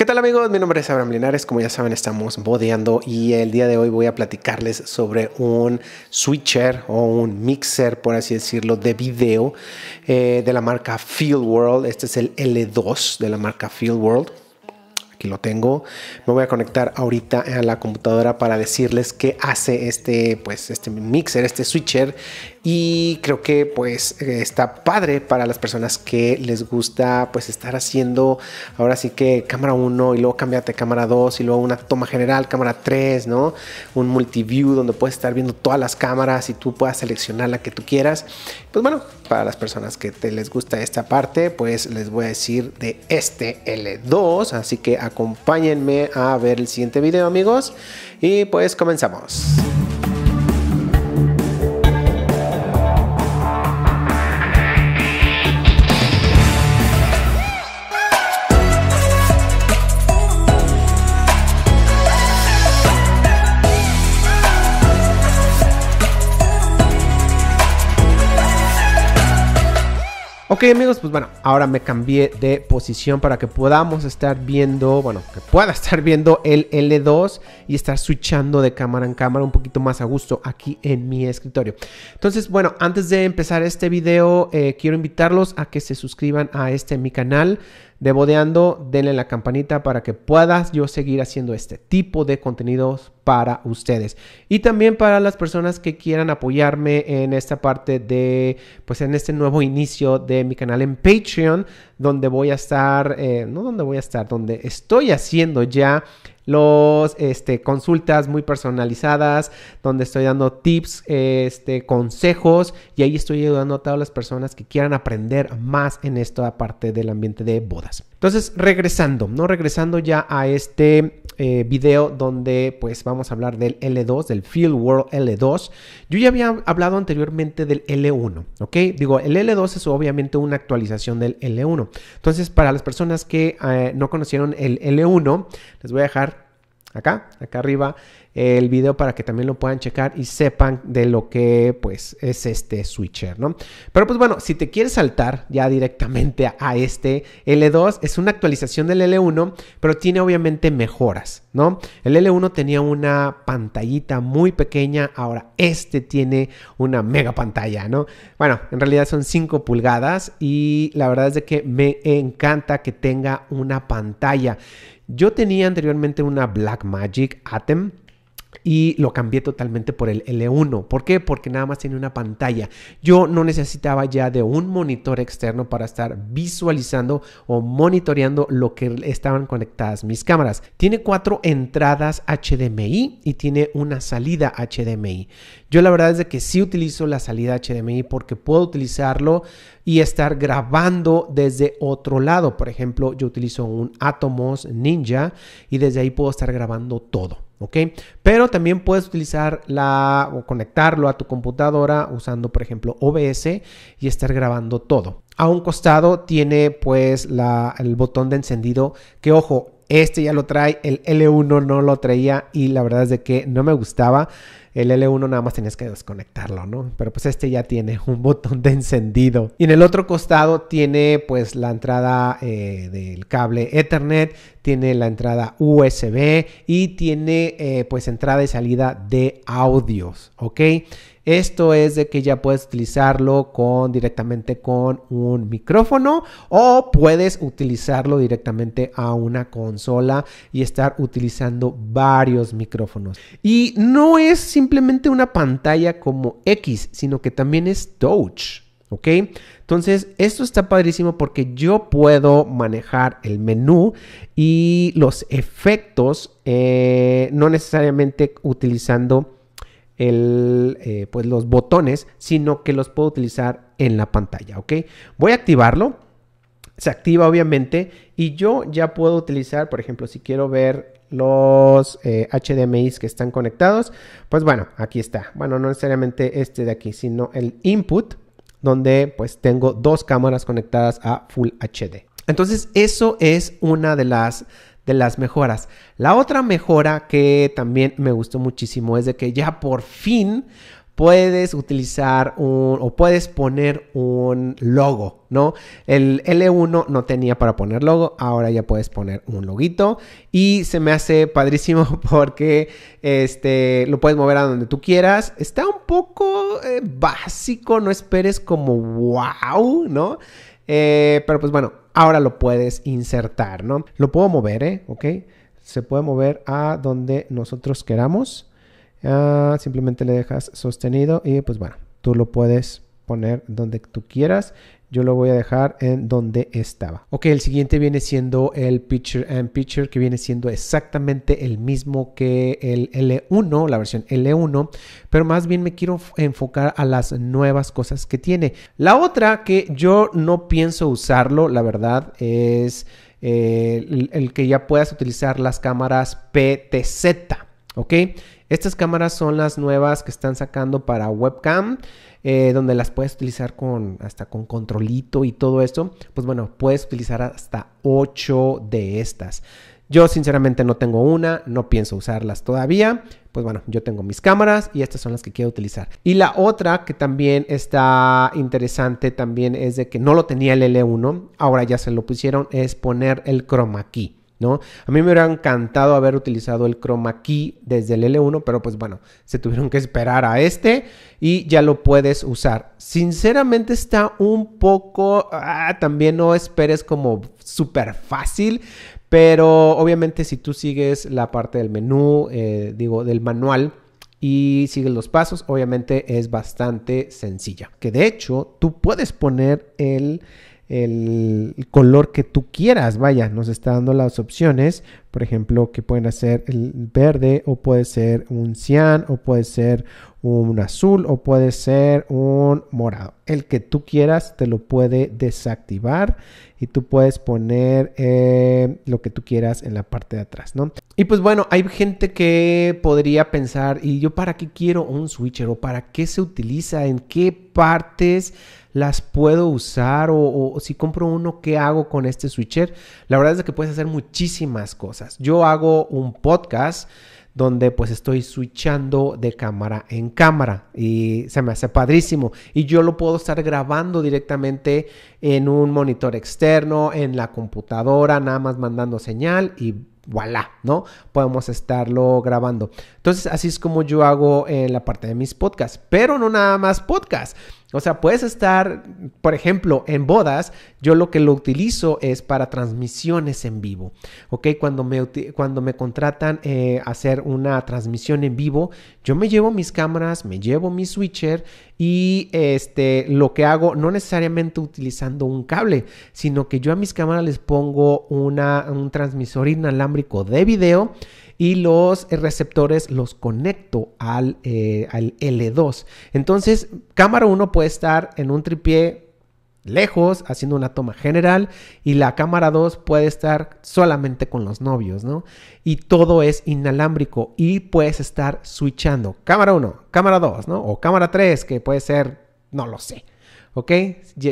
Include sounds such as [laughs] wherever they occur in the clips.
¿Qué tal amigos? Mi nombre es Abraham Linares, como ya saben estamos bodeando y el día de hoy voy a platicarles sobre un switcher o un mixer, por así decirlo, de video eh, de la marca Field World. Este es el L2 de la marca Field World aquí lo tengo. Me voy a conectar ahorita a la computadora para decirles qué hace este, pues, este mixer, este switcher. Y creo que pues eh, está padre para las personas que les gusta pues estar haciendo ahora sí que cámara 1 y luego cámbiate cámara 2 y luego una toma general, cámara 3, ¿no? Un multiview donde puedes estar viendo todas las cámaras y tú puedas seleccionar la que tú quieras. Pues bueno, para las personas que te les gusta esta parte, pues les voy a decir de este L2. Así que acompáñenme a ver el siguiente video, amigos. Y pues comenzamos. Ok amigos, pues bueno, ahora me cambié de posición para que podamos estar viendo, bueno, que pueda [laughs] estar viendo el L2 y estar switchando de cámara en cámara un poquito más a gusto aquí en mi escritorio. Entonces, bueno, antes de empezar este video, eh, quiero invitarlos a que se suscriban a este mi canal de Bodeando, denle la campanita para que puedas yo seguir haciendo este tipo de contenidos para ustedes. Y también para las personas que quieran apoyarme en esta parte de, pues en este nuevo inicio de mi canal en Patreon, donde voy a estar, eh, no donde voy a estar, donde estoy haciendo ya los este, consultas muy personalizadas, donde estoy dando tips, este, consejos y ahí estoy ayudando a todas las personas que quieran aprender más en esta parte del ambiente de bodas. Entonces, regresando, ¿no? Regresando ya a este eh, video donde pues vamos a hablar del L2, del Field World L2. Yo ya había hablado anteriormente del L1, ¿ok? Digo, el L2 es obviamente una actualización del L1. Entonces, para las personas que eh, no conocieron el L1, les voy a dejar acá, acá arriba el video para que también lo puedan checar y sepan de lo que pues es este switcher, ¿no? Pero pues bueno, si te quieres saltar ya directamente a, este L2, e es una actualización del L1, pero tiene obviamente mejoras, ¿no? El L1 tenía una pantallita muy pequeña, ahora este tiene una mega pantalla, ¿no? Bueno, en realidad son 5 pulgadas y la verdad es de que me encanta que tenga una pantalla. Yo tenía anteriormente una Black Magic Atem y lo cambié totalmente por el L1. ¿Por qué? Porque nada más tiene una pantalla. Yo no necesitaba ya de un monitor externo para estar visualizando o monitoreando lo que estaban conectadas mis cámaras. Tiene cuatro entradas HDMI y tiene una salida HDMI. Yo la verdad es de que sí utilizo la salida HDMI porque puedo utilizarlo y estar grabando desde otro lado. Por ejemplo, yo utilizo un Atomos Ninja y desde ahí puedo estar grabando todo. Pero también puedes utilizar la o conectarlo a tu computadora usando, por ejemplo, OBS y estar grabando todo. A un costado tiene pues el botón de encendido que, ojo, este ya lo trae, el L1 no lo traía y la verdad es de que no me gustaba. El L1 nada más tenías que desconectarlo, ¿no? Pero pues este ya tiene un [laughs] botón de encendido. Y en el otro costado tiene pues la entrada eh, del cable Ethernet, tiene la entrada USB y tiene eh, pues entrada y salida de audios, ¿ok? Esto es de que ya puedes utilizarlo con, directamente con un micrófono o puedes utilizarlo directamente a una consola y estar utilizando varios micrófonos. Y no es simplemente una pantalla como X, sino que también es touch. ¿Ok? Entonces, esto está padrísimo porque yo puedo manejar el menú y los efectos, eh, no necesariamente utilizando el, eh, pues los botones, sino que los puedo utilizar en la pantalla. ¿Ok? Voy a activarlo. Se activa obviamente y yo ya puedo utilizar, por ejemplo, si quiero ver los HDMI eh, HDMIs que están conectados. Pues bueno, aquí está. Bueno, no necesariamente este de aquí, sino el input donde pues tengo dos cámaras conectadas a Full HD. Entonces eso es una de las de las mejoras. La otra mejora que también me gustó muchísimo es de que ya por fin puedes utilizar un o puedes poner un logo, ¿no? El L1 no tenía para poner logo, ahora ya puedes poner un loguito y se me hace padrísimo [laughs] porque este lo puedes mover a donde tú quieras. Está un poco eh, básico, no esperes como wow, ¿no? Eh, pero pues bueno, ahora lo puedes insertar, ¿no? Lo puedo mover, ¿eh? ¿Ok? Se puede mover a donde nosotros queramos. Ah, simplemente le dejas sostenido y pues bueno, tú lo puedes poner donde tú quieras. Yo lo voy a dejar en donde estaba. Ok, el siguiente viene siendo el Picture and Picture, que viene siendo exactamente el mismo que el L1, la versión L1, pero más bien me quiero enfocar a las nuevas cosas que tiene. La otra que yo no pienso usarlo, la verdad, es eh, el que ya puedas utilizar las cámaras PTZ. ¿Ok? Estas cámaras son las nuevas que están sacando para webcam, eh, donde las puedes utilizar con hasta con controlito y todo esto. Pues bueno, puedes utilizar hasta 8 de estas. Yo sinceramente no tengo una, no pienso usarlas todavía. Pues bueno, yo tengo mis cámaras y estas son las que quiero utilizar. Y la otra que también está interesante también es de que no lo tenía el L1, ahora ya se lo pusieron, es poner el chroma aquí a mí me hubiera encantado haber utilizado el chroma key desde el L1, pero pues bueno, se tuvieron que esperar a este y ya lo puedes usar. Sinceramente está un poco, ah, también no esperes como súper fácil, pero obviamente si tú sigues la parte del menú, eh, digo, del manual, y sigues los pasos, obviamente es bastante sencilla. Que de hecho, tú puedes poner el el color que tú quieras. Vaya, nos está dando las opciones, por ejemplo, que pueden ser el verde o puede ser un cian o puede ser un azul o puede ser un morado. El que tú quieras te lo puede desactivar y tú puedes poner eh, lo que tú quieras en la parte de atrás, ¿no? Y pues bueno, hay gente que podría pensar, ¿y yo para qué quiero un switcher o para qué se utiliza? ¿En qué partes? las puedo usar o, si compro uno, ¿qué hago con este switcher? La verdad es que puedes hacer muchísimas cosas. Yo hago un podcast donde pues estoy switchando de cámara en cámara y se me hace padrísimo y yo lo puedo estar grabando directamente en un monitor externo, en la computadora, nada más mandando señal y voilà, ¿no? Podemos estarlo grabando. Entonces, así es como yo hago en eh, la parte de mis podcasts, pero no nada más podcasts. O sea, puedes estar, por ejemplo, en bodas, yo lo que lo utilizo es para transmisiones en vivo, ¿ok? Cuando me, cuando me contratan eh, hacer una transmisión en vivo, yo me llevo mis cámaras, me llevo mi switcher y este, lo que hago, no necesariamente utilizando un cable, sino que yo a mis cámaras les pongo un transmisor inalámbrico de video y los eh, receptores los conecto al, eh, L2. Entonces, cámara 1 puede estar en un tripié lejos, haciendo una toma general, y la cámara 2 puede estar solamente con los novios, ¿no? Y todo es inalámbrico y puedes estar switchando. Cámara 1, cámara 2, ¿no? O cámara 3, que puede ser, no lo sé. ¿ok?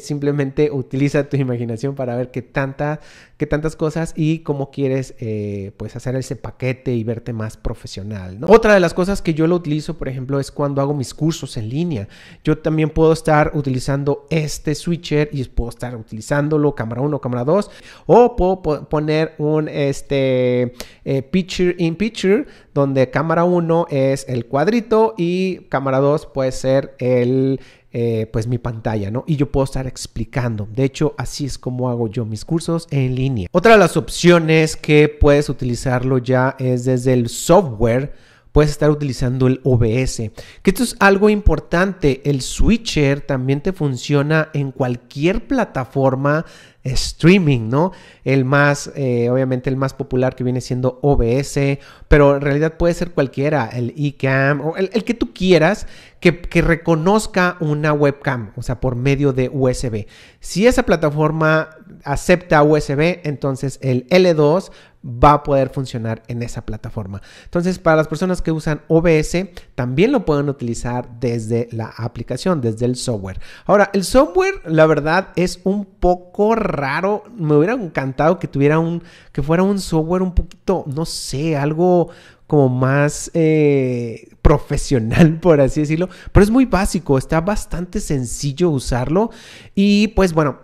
Simplemente utiliza tu imaginación para ver qué, tanta, qué tantas cosas y cómo quieres eh, pues, hacer ese paquete y verte más profesional, Otra de las cosas que yo lo utilizo, por ejemplo, es cuando hago mis cursos en línea. Yo también puedo estar utilizando este switcher y puedo estar utilizándolo cámara 1, cámara 2 o puedo poner un este eh, picture in picture donde cámara 1 es el cuadrito y cámara 2 puede ser el eh, pues mi pantalla, ¿no? Y yo puedo estar explicando. De hecho, así es como hago yo mis cursos en línea. Otra de las opciones que puedes utilizarlo ya es desde el software puedes estar utilizando el OBS. Que esto es algo importante. El switcher también te funciona en cualquier plataforma streaming, ¿no? El más, eh, obviamente el más popular que viene siendo OBS, pero en realidad puede ser cualquiera, el eCam o el, que tú quieras que, reconozca una webcam, o sea, por medio de USB. Si esa plataforma acepta USB, entonces el L2 va a poder funcionar en esa plataforma. Entonces, para las personas que usan OBS, también lo pueden utilizar desde la aplicación, desde el software. Ahora, el software, la verdad, es un poco raro. Me hubiera encantado que tuviera un, que fuera un software un poquito, no sé, algo como más eh, profesional, [laughs] por así decirlo. Pero es muy básico, está bastante sencillo usarlo. Y pues bueno,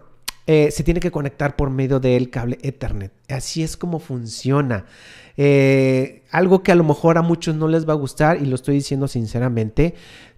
eh, se tiene que conectar por medio del cable Ethernet. Así es como funciona. Eh, algo que a lo mejor a muchos no les va a gustar y lo estoy diciendo sinceramente,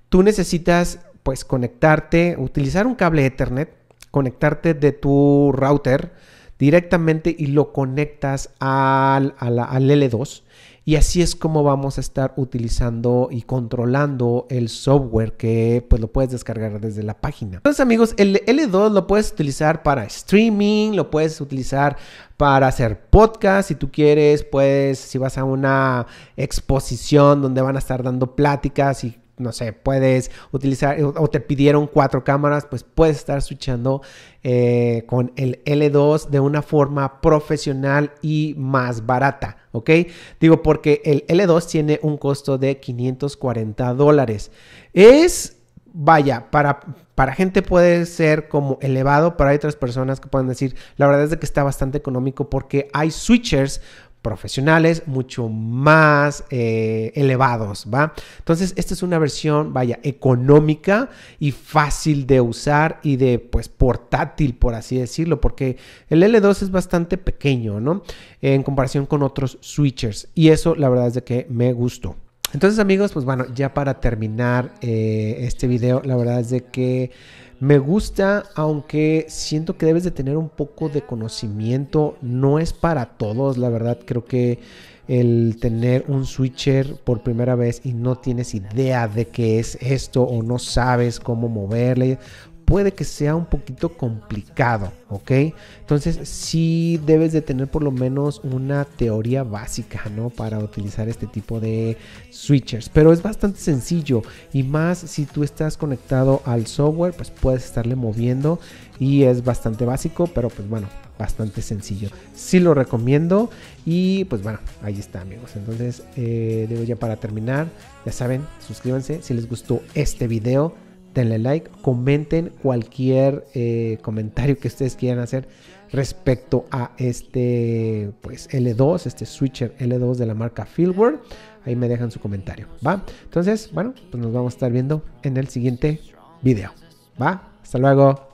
tú necesitas pues conectarte, utilizar un cable Ethernet conectarte de tu router directamente y lo conectas al, al, L2. Y así es como vamos a estar utilizando y controlando el software que pues lo puedes descargar desde la página. Entonces amigos, el L2 lo puedes utilizar para streaming, lo puedes utilizar para hacer podcast, si tú quieres, pues si vas a una exposición donde van a estar dando pláticas y no sé, puedes utilizar o te pidieron cuatro cámaras, pues puedes estar switchando eh, con el L2 de una forma profesional y más barata, ¿ok? Digo, porque el L2 tiene un costo de 540 dólares. Es, vaya, para, para gente puede ser como elevado, pero hay otras personas que pueden decir, la verdad es que está bastante económico porque hay switchers profesionales, mucho más eh, elevados, ¿va? Entonces, esta es una versión, vaya, económica y fácil de usar y de, pues, portátil, por así decirlo, porque el L2 es bastante pequeño, ¿no? En comparación con otros switchers. Y eso, la verdad es de que me gustó. Entonces amigos, pues bueno, ya para terminar eh, este video, la verdad es de que me gusta, aunque siento que debes de tener un poco de conocimiento. No es para todos, la verdad. Creo que el tener un switcher por primera vez y no tienes idea de qué es esto o no sabes cómo moverle puede que sea un poquito complicado, ¿ok? Entonces sí debes de tener por lo menos una teoría básica, ¿no? Para utilizar este tipo de switchers. Pero es bastante sencillo y más si tú estás conectado al software, pues puedes estarle moviendo y es bastante básico, pero pues bueno, bastante sencillo. Sí lo recomiendo y pues bueno, ahí está amigos. Entonces, eh, ya para terminar, ya saben, suscríbanse si les gustó este video denle like, comenten cualquier eh, comentario que ustedes quieran hacer respecto a este pues L2, este switcher L2 de la marca Fieldwork. Ahí me dejan su comentario, ¿va? Entonces, bueno, pues nos vamos a estar viendo en el siguiente video, ¿va? Hasta luego.